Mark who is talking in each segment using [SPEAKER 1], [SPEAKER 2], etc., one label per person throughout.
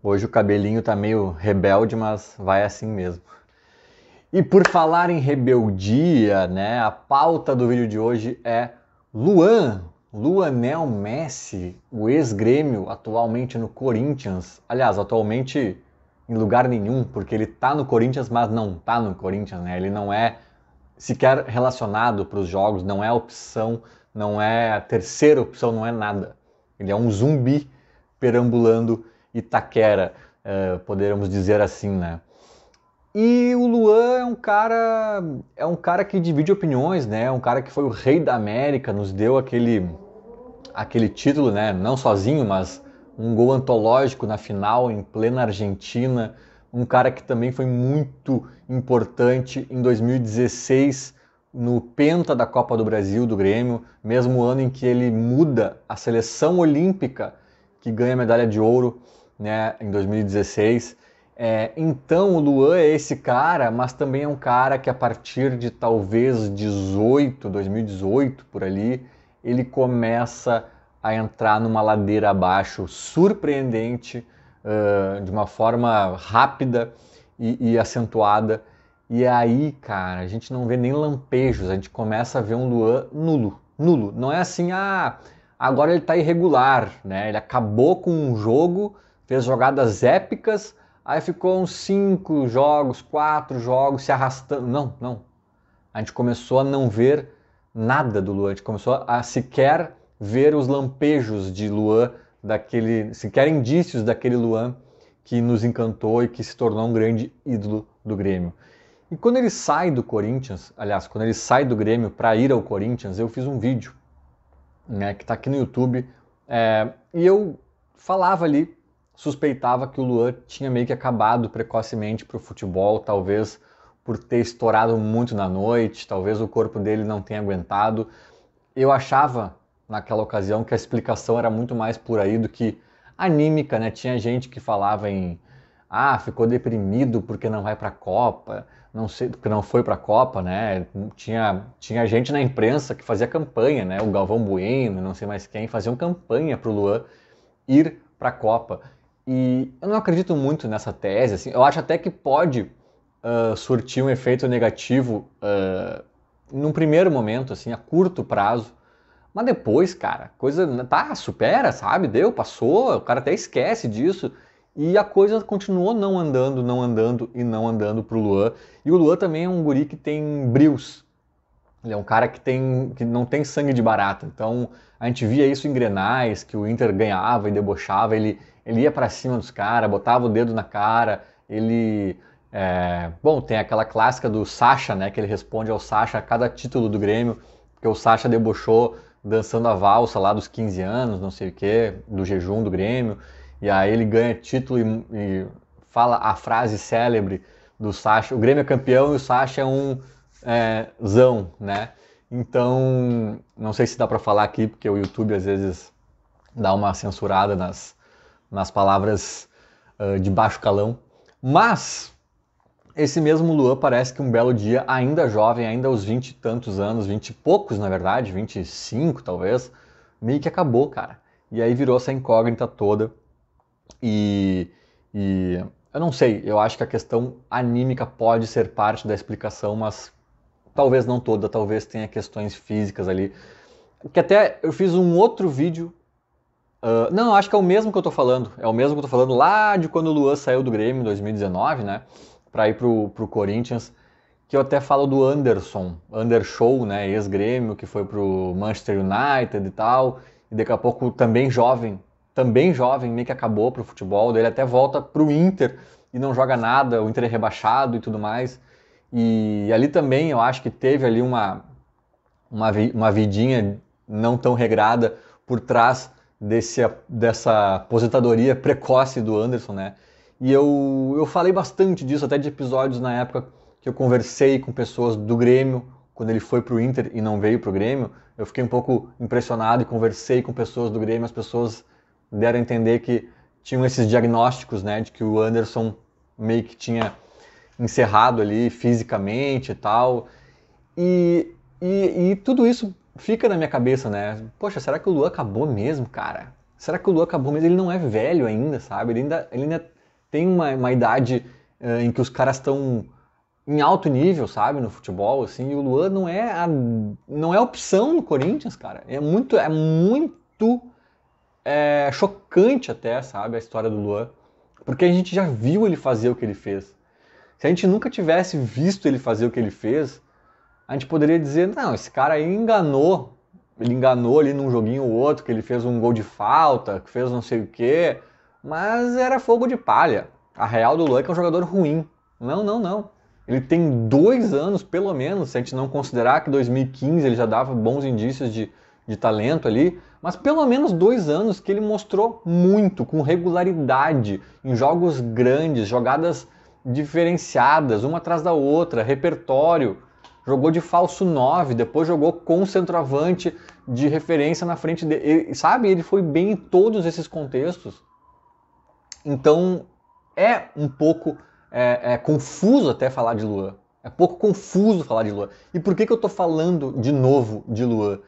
[SPEAKER 1] Hoje o cabelinho tá meio rebelde, mas vai assim mesmo. E por falar em rebeldia, né? A pauta do vídeo de hoje é Luan, Luanel Messi, o ex-grêmio, atualmente no Corinthians. Aliás, atualmente em lugar nenhum, porque ele tá no Corinthians, mas não tá no Corinthians, né? Ele não é sequer relacionado para os jogos, não é opção, não é a terceira opção, não é nada. Ele é um zumbi perambulando Itaquera, é, poderíamos dizer assim, né? E o Luan é um cara é um cara que divide opiniões, né? É um cara que foi o rei da América, nos deu aquele aquele título, né? Não sozinho, mas um gol antológico na final em plena Argentina, um cara que também foi muito importante em 2016 no penta da Copa do Brasil do Grêmio, mesmo ano em que ele muda a seleção olímpica que ganha medalha de ouro né, em 2016. É, então o Luan é esse cara, mas também é um cara que a partir de talvez 18, 2018 por ali, ele começa a entrar numa ladeira abaixo surpreendente, uh, de uma forma rápida e, e acentuada. E aí, cara, a gente não vê nem lampejos, a gente começa a ver um Luan nulo, nulo. Não é assim, ah, agora ele está irregular, né? Ele acabou com um jogo, fez jogadas épicas, aí ficou uns cinco jogos, quatro jogos se arrastando. Não, não. A gente começou a não ver nada do Luan, a gente começou a sequer ver os lampejos de Luan, daquele, sequer indícios daquele Luan que nos encantou e que se tornou um grande ídolo do Grêmio. E quando ele sai do Corinthians, aliás, quando ele sai do Grêmio para ir ao Corinthians, eu fiz um vídeo né, que está aqui no YouTube. É, e eu falava ali, suspeitava que o Luan tinha meio que acabado precocemente para o futebol, talvez por ter estourado muito na noite, talvez o corpo dele não tenha aguentado. Eu achava naquela ocasião que a explicação era muito mais por aí do que anímica, né? Tinha gente que falava em ah, ficou deprimido porque não vai para a Copa não sei, que não foi para a Copa, né? Tinha, tinha gente na imprensa que fazia campanha, né? O Galvão Bueno, não sei mais quem, faziam campanha para o Luan ir para a Copa. E eu não acredito muito nessa tese, assim. Eu acho até que pode uh, surtir um efeito negativo uh, num primeiro momento, assim, a curto prazo. Mas depois, cara, coisa né, tá supera, sabe? Deu, passou, o cara até esquece disso. E a coisa continuou não andando, não andando e não andando pro Luan. E o Luan também é um guri que tem brios. Ele é um cara que, tem, que não tem sangue de barata. Então a gente via isso em grenais, que o Inter ganhava e debochava. Ele, ele ia para cima dos caras, botava o dedo na cara. Ele. É... Bom, tem aquela clássica do Sasha, né? Que ele responde ao Sasha a cada título do Grêmio, porque o Sasha debochou dançando a valsa lá dos 15 anos, não sei o quê, do jejum do Grêmio. E aí ele ganha título e, e fala a frase célebre do Sacha. O Grêmio é campeão e o Sacha é um é, zão, né? Então, não sei se dá para falar aqui, porque o YouTube às vezes dá uma censurada nas, nas palavras uh, de baixo calão. Mas, esse mesmo Luan parece que um belo dia, ainda jovem, ainda aos vinte e tantos anos, vinte e poucos na verdade, vinte e cinco talvez, meio que acabou, cara. E aí virou essa incógnita toda e, e eu não sei, eu acho que a questão anímica pode ser parte da explicação, mas talvez não toda, talvez tenha questões físicas ali. Que até eu fiz um outro vídeo. Uh, não, acho que é o mesmo que eu tô falando. É o mesmo que eu tô falando lá de quando o Luan saiu do Grêmio em 2019, né? Pra ir pro, pro Corinthians. Que eu até falo do Anderson, Undershow, né? Ex-Grêmio, que foi pro Manchester United e tal. E daqui a pouco também jovem também jovem, meio que acabou para o futebol, daí ele até volta para o Inter e não joga nada, o Inter é rebaixado e tudo mais. E ali também eu acho que teve ali uma, uma, uma vidinha não tão regrada por trás desse, dessa aposentadoria precoce do Anderson, né? E eu, eu falei bastante disso, até de episódios na época que eu conversei com pessoas do Grêmio, quando ele foi para o Inter e não veio para o Grêmio. Eu fiquei um pouco impressionado e conversei com pessoas do Grêmio, as pessoas deram a entender que tinham esses diagnósticos, né, de que o Anderson meio que tinha encerrado ali fisicamente e tal. E, e, e tudo isso fica na minha cabeça, né? Poxa, será que o Luan acabou mesmo, cara? Será que o Luan acabou mesmo? Ele não é velho ainda, sabe? Ele ainda, ele ainda tem uma, uma idade uh, em que os caras estão em alto nível, sabe, no futebol, assim, e o Luan não é a, não é opção no Corinthians, cara. É muito, é muito é, chocante até, sabe, a história do Luan. Porque a gente já viu ele fazer o que ele fez. Se a gente nunca tivesse visto ele fazer o que ele fez, a gente poderia dizer, não, esse cara aí enganou. Ele enganou ali num joguinho ou outro, que ele fez um gol de falta, que fez não sei o quê. Mas era fogo de palha. A real do Luan é que é um jogador ruim. Não, não, não. Ele tem dois anos, pelo menos, se a gente não considerar que 2015 ele já dava bons indícios de, de talento ali, mas pelo menos dois anos que ele mostrou muito, com regularidade, em jogos grandes, jogadas diferenciadas, uma atrás da outra, repertório. Jogou de falso 9, depois jogou com centroavante de referência na frente dele. Sabe, ele foi bem em todos esses contextos. Então é um pouco é, é, confuso até falar de Luan. É pouco confuso falar de Luan. E por que, que eu estou falando de novo de Luan?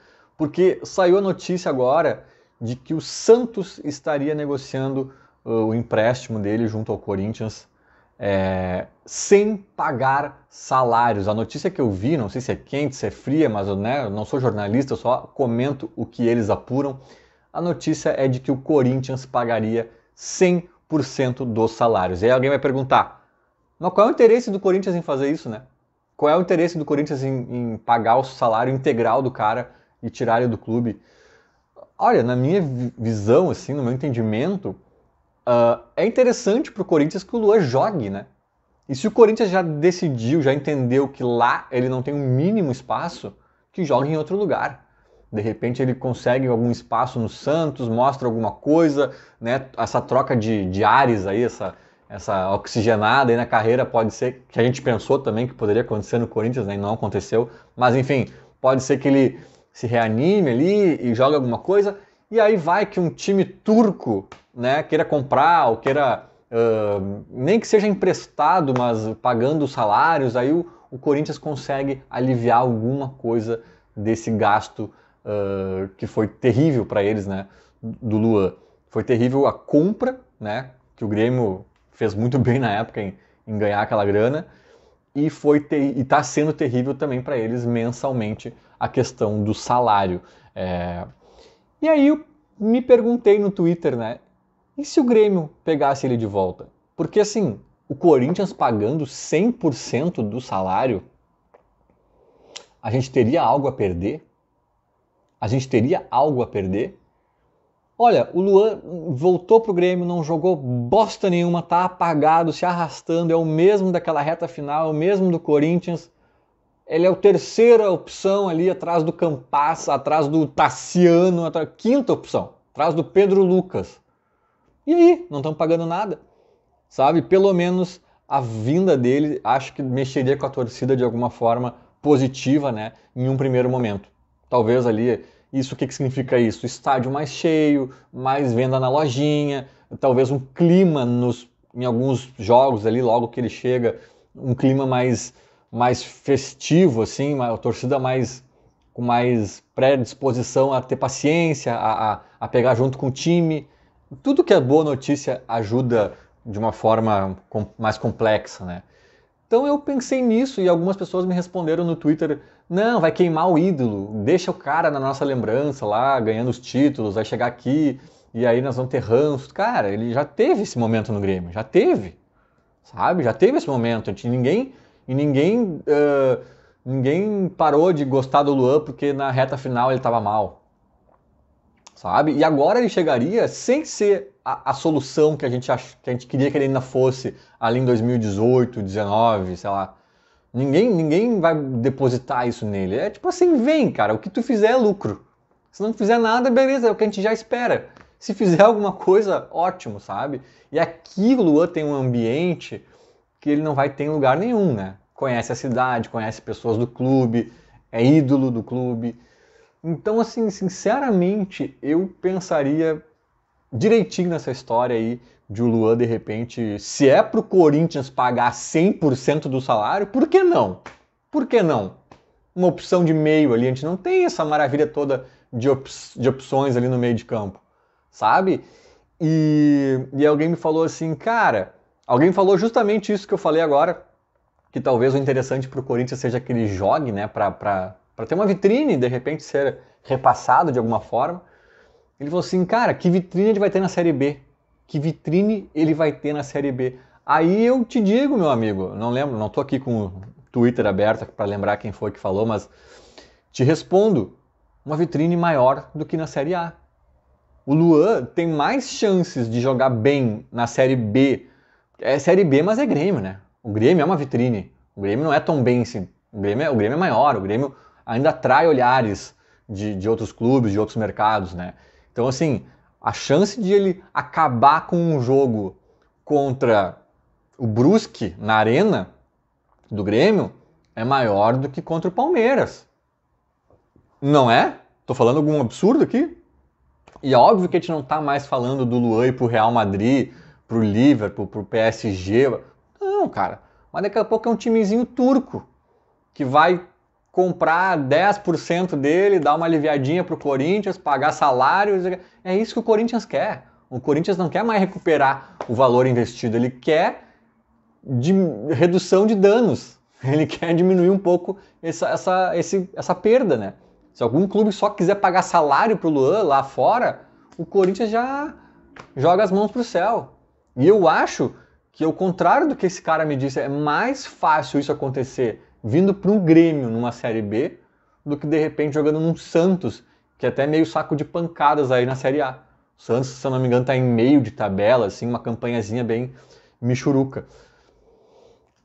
[SPEAKER 1] porque saiu a notícia agora de que o Santos estaria negociando uh, o empréstimo dele junto ao Corinthians é, sem pagar salários. A notícia que eu vi, não sei se é quente, se é fria, mas né, eu não sou jornalista, eu só comento o que eles apuram. A notícia é de que o Corinthians pagaria 100% dos salários. E aí alguém vai perguntar, mas qual é o interesse do Corinthians em fazer isso, né? Qual é o interesse do Corinthians em, em pagar o salário integral do cara e tirar ele do clube. Olha, na minha visão, assim, no meu entendimento, uh, é interessante para o Corinthians que o Luan jogue, né? E se o Corinthians já decidiu, já entendeu que lá ele não tem o um mínimo espaço, que jogue em outro lugar. De repente ele consegue algum espaço no Santos, mostra alguma coisa, né? Essa troca de, de ares aí, essa, essa oxigenada aí na carreira pode ser que a gente pensou também que poderia acontecer no Corinthians, né? E não aconteceu. Mas enfim, pode ser que ele se reanime ali e joga alguma coisa. E aí vai que um time turco né, queira comprar ou queira, uh, nem que seja emprestado, mas pagando os salários, aí o, o Corinthians consegue aliviar alguma coisa desse gasto uh, que foi terrível para eles, né, do Luan. Foi terrível a compra, né, que o Grêmio fez muito bem na época em, em ganhar aquela grana, e foi ter, e está sendo terrível também para eles mensalmente a questão do salário. É... E aí eu me perguntei no Twitter, né? E se o Grêmio pegasse ele de volta? Porque assim, o Corinthians pagando 100% do salário, a gente teria algo a perder? A gente teria algo a perder? Olha, o Luan voltou pro Grêmio, não jogou bosta nenhuma, tá apagado, se arrastando, é o mesmo daquela reta final, é o mesmo do Corinthians. Ele é o terceira opção ali atrás do Campas, atrás do Tassiano, atrás, quinta opção, atrás do Pedro Lucas. E aí, não estão pagando nada. Sabe? Pelo menos a vinda dele acho que mexeria com a torcida de alguma forma positiva, né, em um primeiro momento. Talvez ali isso o que, que significa isso? Estádio mais cheio, mais venda na lojinha, talvez um clima nos, em alguns jogos ali, logo que ele chega, um clima mais, mais festivo, assim, uma, a torcida mais com mais predisposição a ter paciência, a, a, a pegar junto com o time. Tudo que é boa notícia ajuda de uma forma com, mais complexa, né? Então eu pensei nisso e algumas pessoas me responderam no Twitter não, vai queimar o ídolo, deixa o cara na nossa lembrança lá, ganhando os títulos, vai chegar aqui e aí nós vamos ter ranço. Cara, ele já teve esse momento no Grêmio, já teve, sabe? Já teve esse momento. E ninguém, e ninguém, uh, ninguém parou de gostar do Luan porque na reta final ele estava mal, sabe? E agora ele chegaria sem ser a, a solução que a gente ach, que a gente queria que ele ainda fosse ali em 2018, 19, sei lá. Ninguém, ninguém vai depositar isso nele. É tipo assim, vem, cara, o que tu fizer é lucro. Se não fizer nada, beleza, é o que a gente já espera. Se fizer alguma coisa, ótimo, sabe? E aqui o Luan tem um ambiente que ele não vai ter em lugar nenhum, né? Conhece a cidade, conhece pessoas do clube, é ídolo do clube. Então, assim, sinceramente, eu pensaria direitinho nessa história aí de o Luan, de repente, se é pro Corinthians pagar 100% do salário, por que não? Por que não? Uma opção de meio ali, a gente não tem essa maravilha toda de, op de opções ali no meio de campo, sabe? E, e alguém me falou assim, cara, alguém falou justamente isso que eu falei agora, que talvez o interessante pro Corinthians seja que ele jogue, né, pra, pra, pra ter uma vitrine, de repente ser repassado de alguma forma. Ele falou assim, cara, que vitrine ele vai ter na Série B? Que vitrine ele vai ter na Série B? Aí eu te digo, meu amigo, não lembro, não tô aqui com o Twitter aberto para lembrar quem foi que falou, mas te respondo, uma vitrine maior do que na Série A. O Luan tem mais chances de jogar bem na Série B. É Série B, mas é Grêmio, né? O Grêmio é uma vitrine. O Grêmio não é tão bem assim. O Grêmio é, o Grêmio é maior, o Grêmio ainda atrai olhares de, de outros clubes, de outros mercados, né? Então, assim, a chance de ele acabar com um jogo contra o Brusque na arena do Grêmio é maior do que contra o Palmeiras. Não é? Tô falando algum absurdo aqui? E é óbvio que a gente não tá mais falando do Luan pro Real Madrid, pro Liverpool, pro PSG. Não, cara. Mas daqui a pouco é um timezinho turco que vai comprar 10% dele, dar uma aliviadinha para o Corinthians, pagar salários. É isso que o Corinthians quer. O Corinthians não quer mais recuperar o valor investido, ele quer de redução de danos. Ele quer diminuir um pouco essa, essa, esse, essa perda, né? Se algum clube só quiser pagar salário para o Luan lá fora, o Corinthians já joga as mãos para o céu. E eu acho que, ao contrário do que esse cara me disse, é mais fácil isso acontecer vindo para um Grêmio numa Série B do que de repente jogando num Santos, que é até meio saco de pancadas aí na Série A. O Santos, se eu não me engano, está em meio de tabela, assim, uma campanhazinha bem michuruca.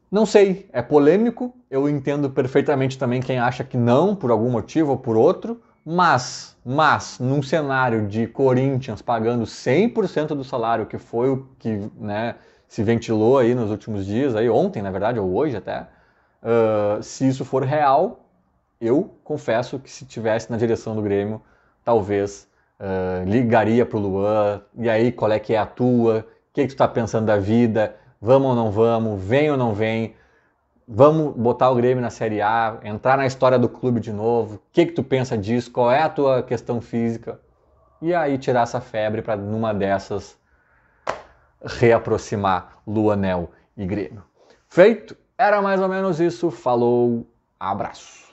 [SPEAKER 1] Não sei, é polêmico, eu entendo perfeitamente também quem acha que não, por algum motivo ou por outro, mas, mas, num cenário de Corinthians pagando 100% do salário, que foi o que né, se ventilou aí nos últimos dias, aí ontem, na verdade, ou hoje até, Uh, se isso for real, eu confesso que se tivesse na direção do Grêmio, talvez uh, ligaria o Luan, e aí qual é que é a tua, o que, que tu está pensando da vida, vamos ou não vamos, vem ou não vem, vamos botar o Grêmio na Série A, entrar na história do clube de novo, o que, que tu pensa disso, qual é a tua questão física, e aí tirar essa febre para numa dessas reaproximar Luanel e Grêmio. Feito! Era mais ou menos isso. Falou, abraço.